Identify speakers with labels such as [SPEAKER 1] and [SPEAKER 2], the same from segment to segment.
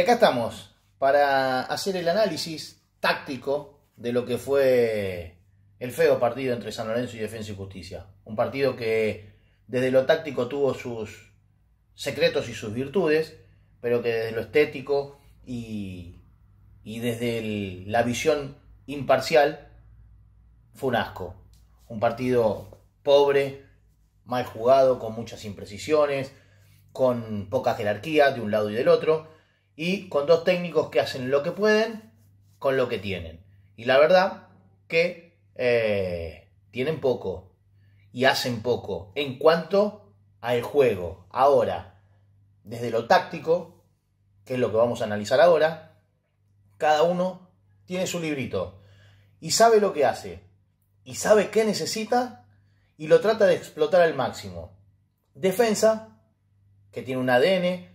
[SPEAKER 1] Y acá estamos para hacer el análisis táctico de lo que fue el feo partido entre San Lorenzo y Defensa y Justicia. Un partido que desde lo táctico tuvo sus secretos y sus virtudes, pero que desde lo estético y, desde la visión imparcial fue un asco. Un partido pobre, mal jugado, con muchas imprecisiones, con poca jerarquía de un lado y del otro, y con dos técnicos que hacen lo que pueden con lo que tienen. Y la verdad que eh, tienen poco y hacen poco en cuanto al juego. Ahora, desde lo táctico, que es lo que vamos a analizar ahora, cada uno tiene su librito y sabe lo que hace y sabe qué necesita y lo trata de explotar al máximo. Defensa, que tiene un ADN,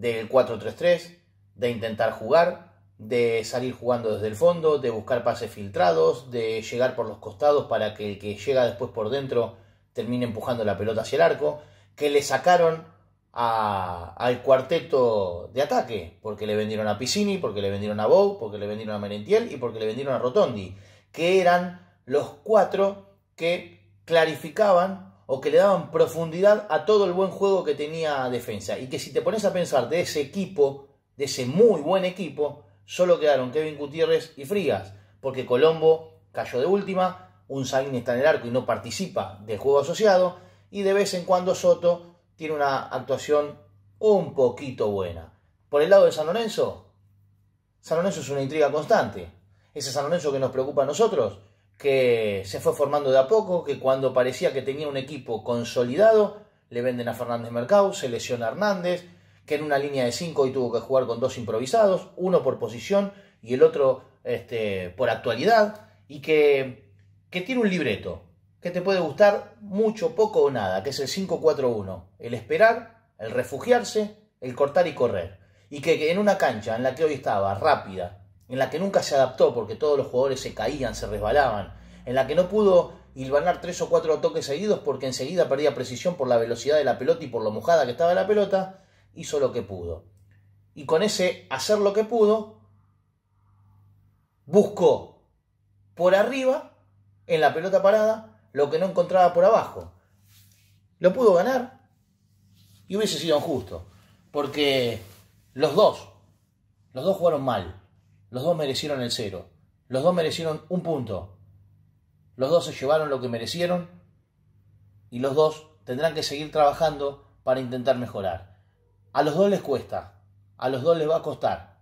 [SPEAKER 1] del 4-3-3, de intentar jugar, de salir jugando desde el fondo, de buscar pases filtrados, de llegar por los costados para que el que llega después por dentro termine empujando la pelota hacia el arco, que le sacaron al cuarteto de ataque, porque le vendieron a Piscini, porque le vendieron a Bow, porque le vendieron a Merentiel y porque le vendieron a Rotondi, que eran los cuatro que clarificaban o que le daban profundidad a todo el buen juego que tenía defensa. Y que si te pones a pensar de ese equipo, de ese muy buen equipo, solo quedaron Kevin Gutiérrez y Frías, porque Colombo cayó de última, un Sain está en el arco y no participa del juego asociado, y de vez en cuando Soto tiene una actuación un poquito buena. Por el lado de San Lorenzo, San Lorenzo es una intriga constante. Ese San Lorenzo que nos preocupa a nosotros que se fue formando de a poco, que cuando parecía que tenía un equipo consolidado, le venden a Fernández Mercado, se lesiona a Hernández, que en una línea de cinco hoy tuvo que jugar con dos improvisados, uno por posición y el otro este, por actualidad, y que, que tiene un libreto que te puede gustar mucho, poco o nada, que es el 5-4-1, el esperar, el refugiarse, el cortar y correr, y que en una cancha en la que hoy estaba rápida, en la que nunca se adaptó porque todos los jugadores se caían, se resbalaban, en la que no pudo hilvanar tres o cuatro toques seguidos porque enseguida perdía precisión por la velocidad de la pelota y por lo mojada que estaba la pelota, hizo lo que pudo. Y con ese hacer lo que pudo, buscó por arriba, en la pelota parada, lo que no encontraba por abajo. Lo pudo ganar y hubiese sido injusto, porque los dos, los dos jugaron mal. Los dos merecieron el cero. Los dos merecieron un punto. Los dos se llevaron lo que merecieron y los dos tendrán que seguir trabajando para intentar mejorar. A los dos les cuesta, a los dos les va a costar.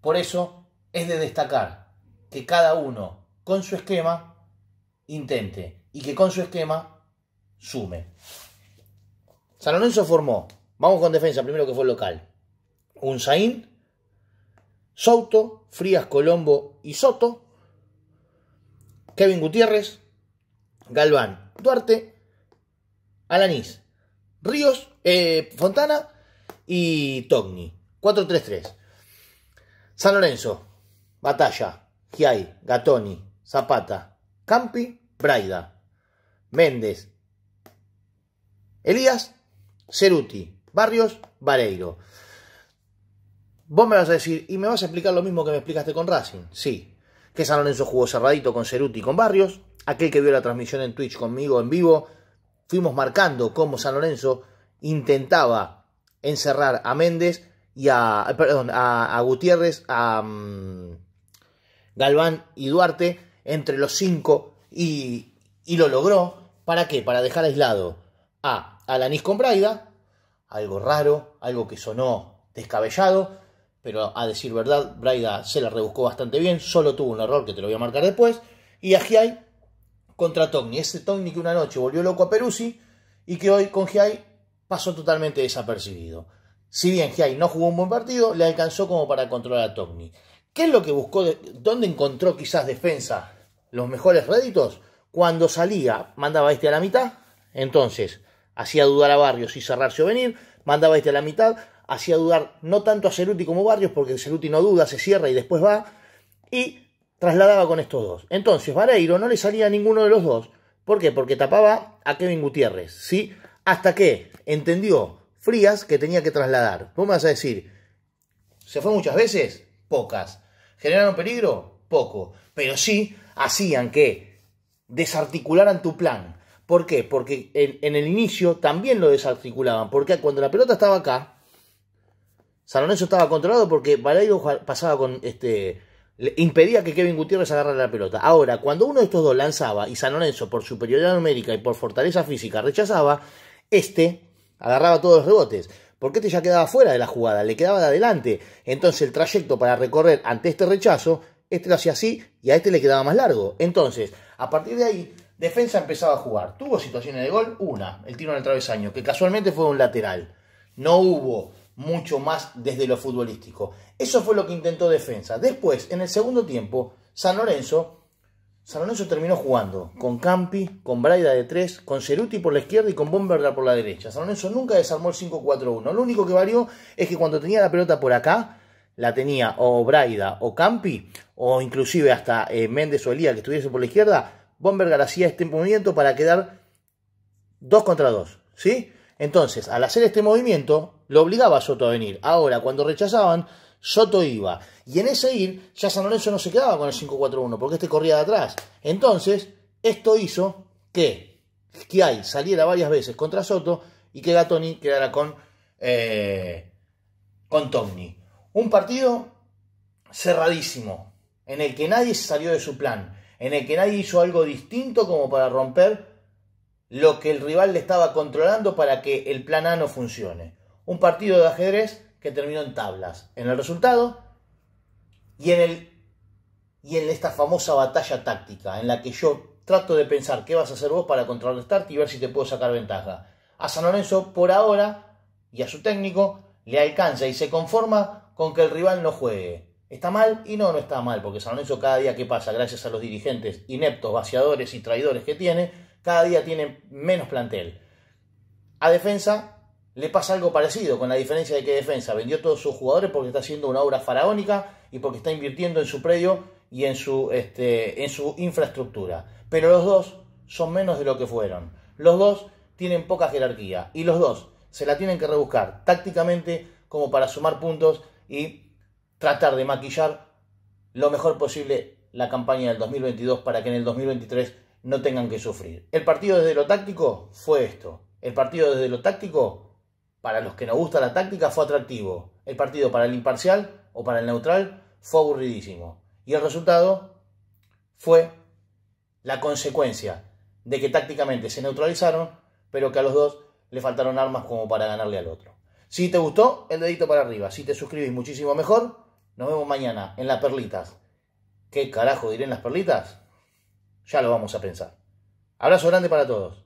[SPEAKER 1] Por eso es de destacar que cada uno con su esquema intente y que con su esquema sume. San Lorenzo formó, vamos con defensa primero que fue local, un Saín Souto, Frías Colombo y Soto, Kevin Gutiérrez, Galván, Duarte, Alanís, Ríos, eh, Fontana y Togni. 4-3-3. San Lorenzo, Batalla, Giai, Gatoni, Zapata, Campi, Braida, Méndez, Elías, Ceruti, Barrios, Vareiro. Vos me vas a decir, ¿y me vas a explicar lo mismo que me explicaste con Racing? Sí. Que San Lorenzo jugó cerradito con Ceruti y con Barrios. Aquel que vio la transmisión en Twitch conmigo en vivo, fuimos marcando cómo San Lorenzo intentaba encerrar a Méndez y a, eh, perdón, a, Gutiérrez, a mm, Galván y Duarte entre los cinco y, y, lo logró. ¿Para qué? Para dejar aislado a Alanis con Braida, algo raro, algo que sonó descabellado, pero a decir verdad, Braida se la rebuscó bastante bien, solo tuvo un error que te lo voy a marcar después, y a Giai contra Togni, ese Togni que una noche volvió loco a Peruzzi y que hoy con Giai pasó totalmente desapercibido. Si bien Giai no jugó un buen partido, le alcanzó como para controlar a Togni. ¿Qué es lo que buscó? De, ¿Dónde encontró quizás defensa los mejores réditos? Cuando salía, mandaba este a la mitad, entonces hacía dudar a Barrios y cerrarse o venir, mandaba este a la mitad, hacía dudar no tanto a Ceruti como Barrios, porque Ceruti no duda, se cierra y después va, y trasladaba con estos dos. Entonces, Vareiro no le salía a ninguno de los dos. ¿Por qué? Porque tapaba a Kevin Gutiérrez, ¿sí? Hasta que entendió Frías que tenía que trasladar. Vos me vas a decir, ¿se fue muchas veces? Pocas. ¿Generaron peligro? Poco. Pero sí hacían que desarticularan tu plan. ¿Por qué? Porque en el inicio también lo desarticulaban. Porque cuando la pelota estaba acá, San Lorenzo estaba controlado porque Valero pasaba con este impedía que Kevin Gutiérrez agarrara la pelota. Ahora, cuando uno de estos dos lanzaba y San Lorenzo por superioridad numérica y por fortaleza física rechazaba, este agarraba todos los rebotes. Porque este ya quedaba fuera de la jugada, le quedaba de adelante. Entonces el trayecto para recorrer ante este rechazo, este lo hacía así y a este le quedaba más largo. Entonces, a partir de ahí, defensa empezaba a jugar. Tuvo situaciones de gol, una, el tiro en el travesaño, que casualmente fue un lateral. No hubo mucho más desde lo futbolístico. Eso fue lo que intentó defensa. Después, en el segundo tiempo, San Lorenzo, San Lorenzo terminó jugando con Campi, con Braida de 3, con Ceruti por la izquierda y con Bomberga por la derecha. San Lorenzo nunca desarmó el 5-4-1. Lo único que varió es que cuando tenía la pelota por acá, la tenía o Braida o Campi, o inclusive hasta eh, Méndez o que estuviese por la izquierda, Bomberga hacía este movimiento para quedar 2 contra 2. ¿Sí? Entonces, al hacer este movimiento, lo obligaba a Soto a venir. Ahora, cuando rechazaban, Soto iba. Y en ese ir, ya San Lorenzo no se quedaba con el 5-4-1, porque este corría de atrás. Entonces, esto hizo que hay saliera varias veces contra Soto y que Gatoni quedara con, eh, con Tomni. Un partido cerradísimo, en el que nadie salió de su plan, en el que nadie hizo algo distinto como para romper lo que el rival le estaba controlando para que el plan A no funcione. Un partido de ajedrez que terminó en tablas, en el resultado y en, el, y en esta famosa batalla táctica, en la que yo trato de pensar qué vas a hacer vos para contrarrestarte y ver si te puedo sacar ventaja. A San Lorenzo por ahora y a su técnico le alcanza y se conforma con que el rival no juegue. ¿Está mal? Y no, no está mal, porque San Lorenzo cada día que pasa, gracias a los dirigentes ineptos, vaciadores y traidores que tiene, cada día tiene menos plantel. A defensa le pasa algo parecido, con la diferencia de que defensa vendió todos sus jugadores porque está haciendo una obra faraónica y porque está invirtiendo en su predio y en su, este, en su infraestructura. Pero los dos son menos de lo que fueron. Los dos tienen poca jerarquía y los dos se la tienen que rebuscar tácticamente como para sumar puntos y tratar de maquillar lo mejor posible la campaña del 2022 para que en el 2023 no tengan que sufrir. El partido desde lo táctico fue esto. El partido desde lo táctico, para los que nos gusta la táctica, fue atractivo. El partido para el imparcial o para el neutral fue aburridísimo. Y el resultado fue la consecuencia de que tácticamente se neutralizaron, pero que a los dos le faltaron armas como para ganarle al otro. Si te gustó, el dedito para arriba. Si te suscribes muchísimo mejor. Nos vemos mañana en las perlitas. ¿Qué carajo diré en las perlitas? Ya lo vamos a pensar. Abrazo grande para todos.